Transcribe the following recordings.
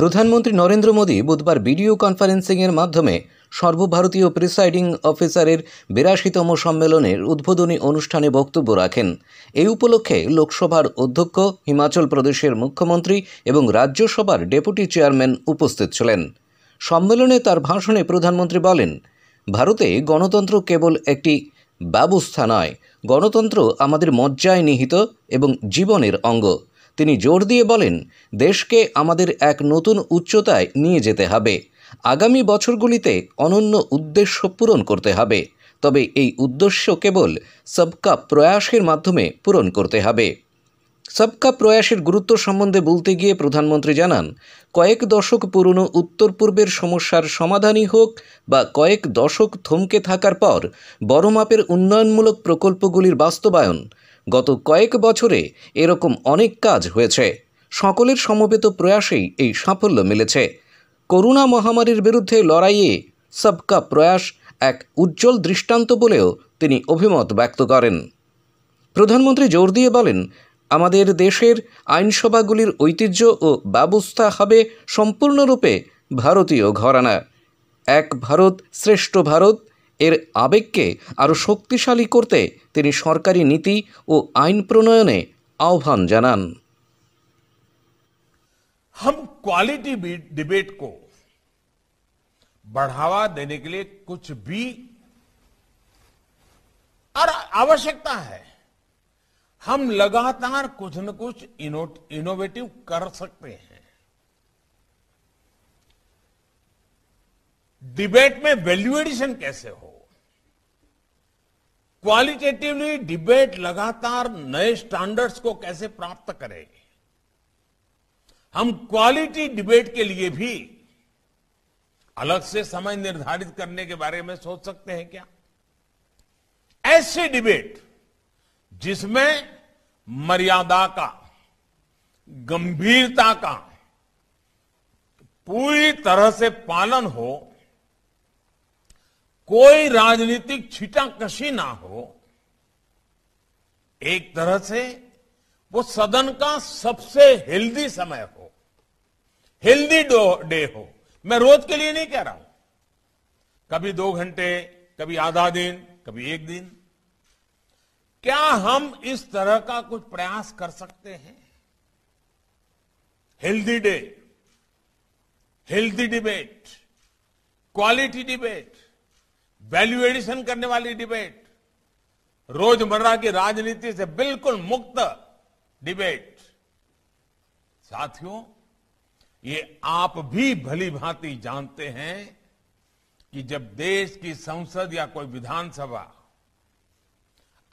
প্রধানমন্ত্রী নরেন্দ্র মোদী বুধবার ভিডিও কনফারেন্সিংয়ের মাধ্যমে সর্বভারতীয় প্রিসাইডিং অফিসারের বিরাশিতম সম্মেলনের উদ্বোধনী অনুষ্ঠানে বক্তব্য রাখেন এই উপলক্ষে লোকসভার অধ্যক্ষ হিমাচল প্রদেশের মুখ্যমন্ত্রী এবং রাজ্যসভার ডেপুটি চেয়ারম্যান উপস্থিত ছিলেন সম্মেলনে তার ভাষণে প্রধানমন্ত্রী বলেন ভারতে গণতন্ত্র কেবল একটি ব্যবস্থা নয় গণতন্ত্র আমাদের মজ্জায় নিহিত এবং জীবনের অঙ্গ তিনি জোর দিয়ে বলেন দেশকে আমাদের এক নতুন উচ্চতায় নিয়ে যেতে হবে আগামী বছরগুলিতে অনন্য উদ্দেশ্য পূরণ করতে হবে তবে এই উদ্দেশ্য কেবল সবকা প্রয়াসের মাধ্যমে পূরণ করতে হবে সবকা প্রয়াসের গুরুত্ব সম্বন্ধে বলতে গিয়ে প্রধানমন্ত্রী জানান কয়েক দশক পুরনো উত্তর পূর্বের সমস্যার সমাধানই হোক বা কয়েক দশক থমকে থাকার পর বড় মাপের উন্নয়নমূলক প্রকল্পগুলির বাস্তবায়ন গত কয়েক বছরে এরকম অনেক কাজ হয়েছে সকলের সমবেত প্রয়াসেই এই সাফল্য মিলেছে করোনা মহামারীর বিরুদ্ধে লড়াইয়ে সবকা প্রয়াস এক উজ্জ্বল দৃষ্টান্ত বলেও তিনি অভিমত ব্যক্ত করেন প্রধানমন্ত্রী জোর দিয়ে বলেন আমাদের দেশের আইনসভাগুলির ঐতিহ্য ও ব্যবস্থা হবে সম্পূর্ণরূপে ভারতীয় ঘরানা এক ভারত শ্রেষ্ঠ ভারত एर आवेग के শক্তিশালী शक्तिशाली करते सरकारी नीति और आईन प्रणयने আহ্বান জানান हम क्वालिटी डिबेट को बढ़ावा देने के लिए कुछ भी और आवश्यकता है हम लगातार कुछ न कुछ इनोवेटिव कर सकते हैं डिबेट में वैल्यू एडिशन कैसे हो क्वालिटेटिवली डिबेट लगातार नए स्टैंडर्ड्स को कैसे प्राप्त करे हम क्वालिटी डिबेट के लिए भी अलग से समय निर्धारित करने के बारे में सोच सकते हैं क्या ऐसी डिबेट जिसमें मर्यादा का गंभीरता का पूरी तरह से पालन हो कोई राजनीतिक छिटाकशी ना हो एक तरह से वो सदन का सबसे हेल्दी समय हो हेल्दी डे हो मैं रोज के लिए नहीं कह रहा हूं कभी दो घंटे कभी आधा दिन कभी एक दिन क्या हम इस तरह का कुछ प्रयास कर सकते हैं healthy day healthy debate quality debate value addition करने वाली डिबेट रोजमर्रा की राजनीति से बिल्कुल मुक्त डिबेट साथियों ये आप भी भली भांति जानते हैं कि जब देश की संसद या कोई विधानसभा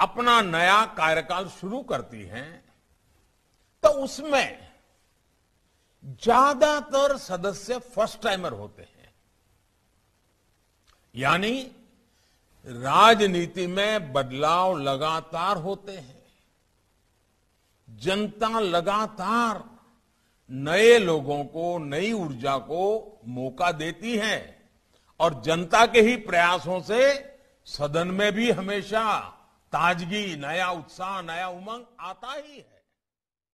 अपना नया कार्यकाल शुरू करती है तो उसमें ज्यादातर सदस्य फर्स्ट टाइमर होते हैं यानी राजनीति में बदलाव लगातार होते हैं जनता लगातार नए लोगों को नई ऊर्जा को मौका देती है और जनता के ही प्रयासों से सदन में भी हमेशा ताजगी नया उत्साह नया उमंग आता ही है